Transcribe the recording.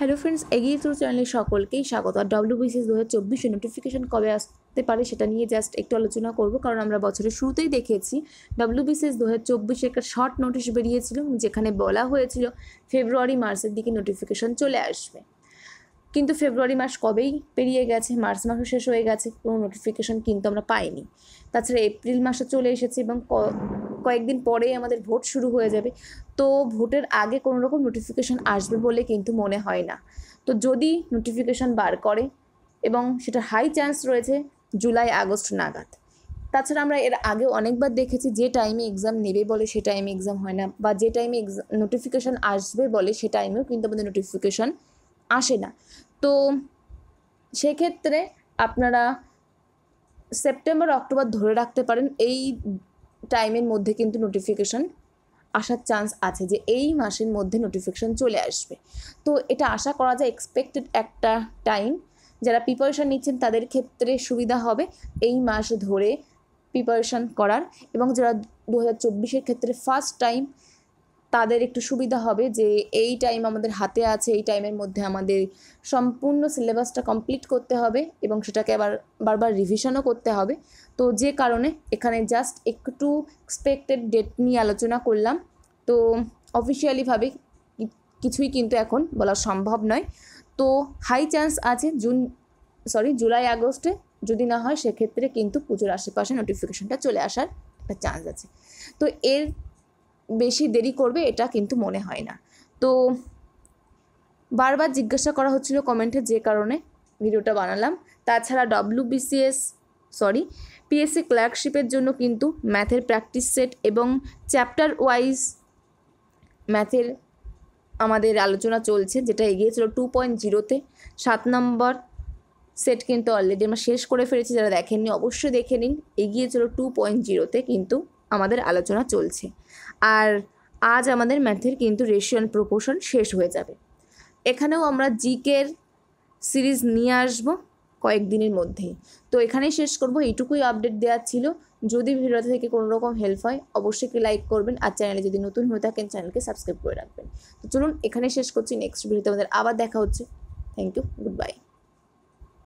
hello friends এগিয়ে তোর চ্যানেলে সকলকেই স্বাগত আর বিসিএস দু হাজার চব্বিশে নোটিফিকেশান কবে আসতে পারে সেটা নিয়ে জাস্ট একটু আলোচনা করব কারণ আমরা বছরের শুরুতেই দেখেছি বিসিএস দু হাজার চব্বিশে একটা শর্ট নোটিশ বেরিয়েছিল যেখানে বলা হয়েছিল ফেব্রুয়ারি মার্চের দিকে নোটিফিকেশান চলে আসবে কিন্তু ফেব্রুয়ারি মাস কবেই পেরিয়ে গেছে মার্চ মাসও শেষ হয়ে গেছে কোনো নোটিফিকেশান কিন্তু আমরা পাইনি তাছাড়া এপ্রিল মাসে চলে এসেছে এবং কয়েকদিন পরেই আমাদের ভোট শুরু হয়ে যাবে তো ভোটের আগে কোনো রকম নোটিফিকেশান আসবে বলে কিন্তু মনে হয় না তো যদি নোটিফিকেশান বার করে এবং সেটা হাই চান্স রয়েছে জুলাই আগস্ট নাগাদ তাছাড়া আমরা এর আগে অনেকবার দেখেছি যে টাইমে এক্সাম নেবে বলে সে টাইমে এক্সাম হয় না বা যে টাইমে নোটিফিকেশান আসবে বলে সে টাইমেও কিন্তু আমাদের নোটিফিকেশান আসে না তো সেক্ষেত্রে আপনারা সেপ্টেম্বর অক্টোবর ধরে রাখতে পারেন এই টাইমের মধ্যে কিন্তু নোটিফিকেশান আসার চান্স আছে যে এই মাসের মধ্যে নোটিফিকেশান চলে আসবে তো এটা আশা করা যায় এক্সপেক্টেড একটা টাইম যারা প্রিপারেশান নিচ্ছেন তাদের ক্ষেত্রে সুবিধা হবে এই মাস ধরে প্রিপারেশান করার এবং যারা দু হাজার ক্ষেত্রে ফার্স্ট টাইম তাদের একটু সুবিধা হবে যে এই টাইম আমাদের হাতে আছে এই টাইমের মধ্যে আমাদের সম্পূর্ণ সিলেবাসটা কমপ্লিট করতে হবে এবং সেটাকে আবার বারবার রিভিশনও করতে হবে তো যে কারণে এখানে জাস্ট একটু এক্সপেক্টেড ডেট নিয়ে আলোচনা করলাম তো অফিসিয়ালিভাবে কিছুই কিন্তু এখন বলা সম্ভব নয় তো হাই চান্স আছে জুন সরি জুলাই আগস্টে যদি না হয় সেক্ষেত্রে কিন্তু পুজোর আশেপাশে নোটিফিকেশনটা চলে আসার একটা চান্স আছে তো এর বেশি দেরি করবে এটা কিন্তু মনে হয় না তো বারবার জিজ্ঞাসা করা হচ্ছিল কমেন্টে যে কারণে ভিডিওটা বানালাম তাছাড়া ডব্লিউবিসিএস সরি পিএসসি ক্লার্কশিপের জন্য কিন্তু ম্যাথের প্র্যাকটিস সেট এবং চ্যাপ্টার ওয়াইজ ম্যাথের আমাদের আলোচনা চলছে যেটা এগিয়েছিল টু পয়েন্ট জিরোতে সাত নম্বর সেট কিন্তু অলরেডি আমরা শেষ করে ফেলেছি যারা দেখেননি অবশ্যই দেখে নিন এগিয়েছিল টু পয়েন্ট জিরোতে কিন্তু আমাদের আলোচনা চলছে আর আজ আমাদের ম্যাথের কিন্তু রেশিয়ান প্রপোর্শন শেষ হয়ে যাবে এখানেও আমরা জিকের সিরিজ নিয়ে আসবো কয়েকদিনের মধ্যেই তো এখানেই শেষ করব এইটুকুই আপডেট দেওয়ার ছিল যদি ভিডিও থেকে কোনো রকম হেল্প হয় অবশ্যই কি লাইক করবেন আর চ্যানেলে যদি নতুন হয়ে থাকেন চ্যানেলকে সাবস্ক্রাইব করে রাখবেন তো চলুন এখানে শেষ করছি নেক্সট ভিডিওতে আমাদের আবার দেখা হচ্ছে থ্যাংক ইউ গুড বাই